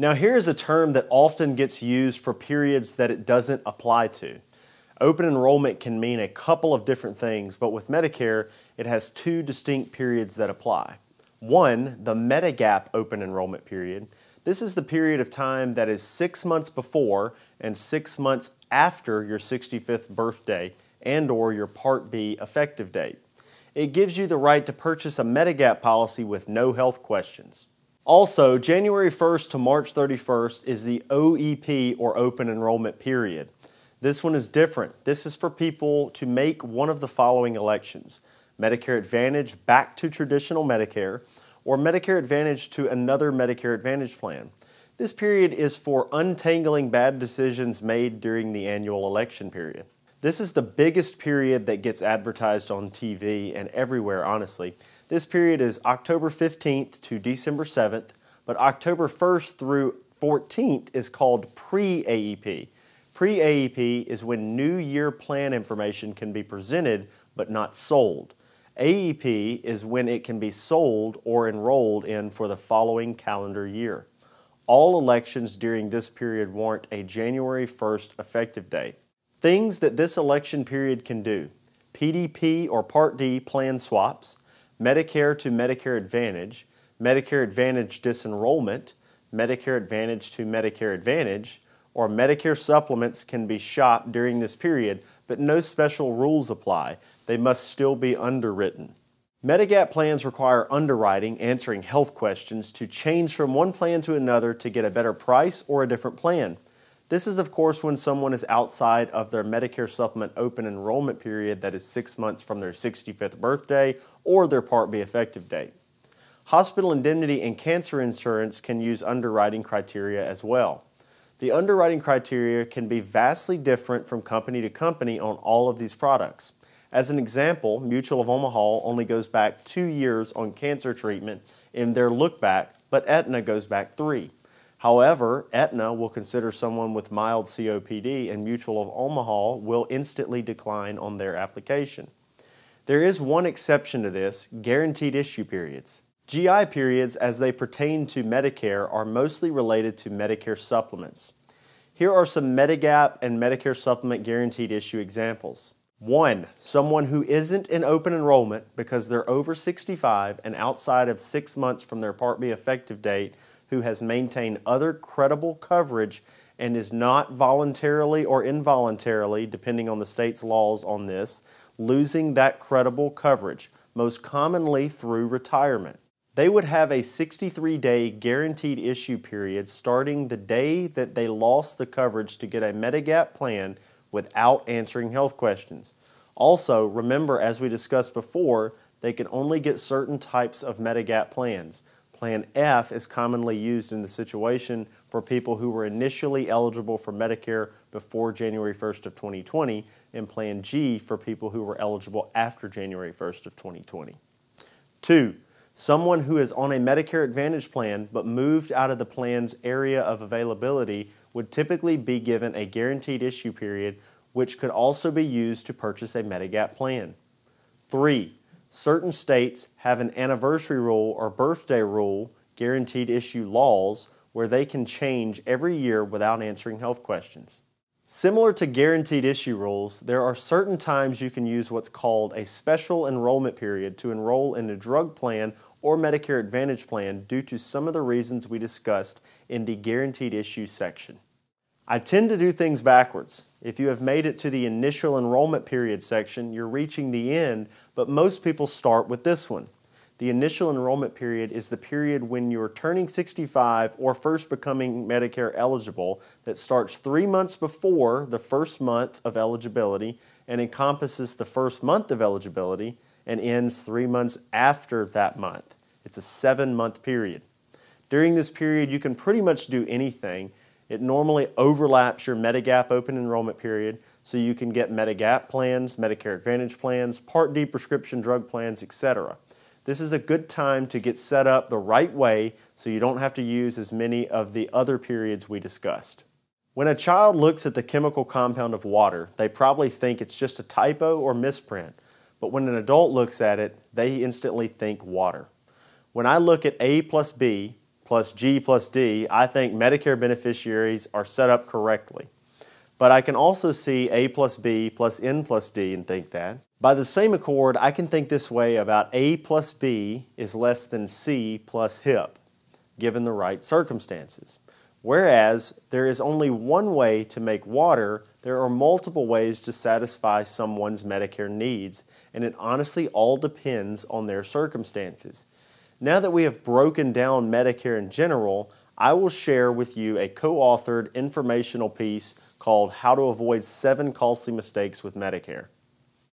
Now, here is a term that often gets used for periods that it doesn't apply to. Open enrollment can mean a couple of different things, but with Medicare, it has two distinct periods that apply. One, the Medigap open enrollment period. This is the period of time that is six months before and six months after your 65th birthday and or your Part B effective date. It gives you the right to purchase a Medigap policy with no health questions. Also, January 1st to March 31st is the OEP or open enrollment period. This one is different. This is for people to make one of the following elections Medicare Advantage back to traditional Medicare, or Medicare Advantage to another Medicare Advantage plan. This period is for untangling bad decisions made during the annual election period. This is the biggest period that gets advertised on TV and everywhere, honestly. This period is October 15th to December 7th, but October 1st through 14th is called pre-AEP. Pre-AEP is when new year plan information can be presented but not sold. AEP is when it can be sold or enrolled in for the following calendar year. All elections during this period warrant a January 1st effective date. Things that this election period can do PDP or Part D plan swaps, Medicare to Medicare Advantage, Medicare Advantage disenrollment, Medicare Advantage to Medicare Advantage, or Medicare supplements can be shopped during this period, but no special rules apply. They must still be underwritten. Medigap plans require underwriting, answering health questions to change from one plan to another to get a better price or a different plan. This is, of course, when someone is outside of their Medicare Supplement open enrollment period that is six months from their 65th birthday or their Part B effective date. Hospital indemnity and cancer insurance can use underwriting criteria as well. The underwriting criteria can be vastly different from company to company on all of these products. As an example, Mutual of Omaha only goes back two years on cancer treatment in their look back, but Aetna goes back three. However, Etna will consider someone with mild COPD and Mutual of Omaha will instantly decline on their application. There is one exception to this, guaranteed issue periods. GI periods as they pertain to Medicare are mostly related to Medicare supplements. Here are some Medigap and Medicare supplement guaranteed issue examples. One, someone who isn't in open enrollment because they're over 65 and outside of six months from their Part B effective date who has maintained other credible coverage and is not voluntarily or involuntarily, depending on the state's laws on this, losing that credible coverage, most commonly through retirement. They would have a 63 day guaranteed issue period starting the day that they lost the coverage to get a Medigap plan without answering health questions. Also, remember, as we discussed before, they can only get certain types of Medigap plans. Plan F is commonly used in the situation for people who were initially eligible for Medicare before January 1st of 2020 and Plan G for people who were eligible after January 1st of 2020. Two, someone who is on a Medicare Advantage plan but moved out of the plan's area of availability would typically be given a guaranteed issue period which could also be used to purchase a Medigap plan. Three, certain states have an anniversary rule or birthday rule guaranteed issue laws where they can change every year without answering health questions. Similar to guaranteed issue rules, there are certain times you can use what's called a special enrollment period to enroll in a drug plan or Medicare Advantage plan due to some of the reasons we discussed in the guaranteed issue section. I tend to do things backwards. If you have made it to the initial enrollment period section, you're reaching the end, but most people start with this one. The initial enrollment period is the period when you're turning 65 or first becoming Medicare eligible that starts three months before the first month of eligibility and encompasses the first month of eligibility and ends three months after that month. It's a seven month period. During this period, you can pretty much do anything. It normally overlaps your Medigap open enrollment period, so you can get Medigap plans, Medicare Advantage plans, Part D prescription drug plans, etc. This is a good time to get set up the right way so you don't have to use as many of the other periods we discussed. When a child looks at the chemical compound of water, they probably think it's just a typo or misprint, but when an adult looks at it, they instantly think water. When I look at A plus B, plus G plus D, I think Medicare beneficiaries are set up correctly. But I can also see A plus B plus N plus D and think that. By the same accord, I can think this way about A plus B is less than C plus HIP, given the right circumstances. Whereas there is only one way to make water, there are multiple ways to satisfy someone's Medicare needs, and it honestly all depends on their circumstances. Now that we have broken down Medicare in general, I will share with you a co authored informational piece called How to Avoid Seven Costly Mistakes with Medicare.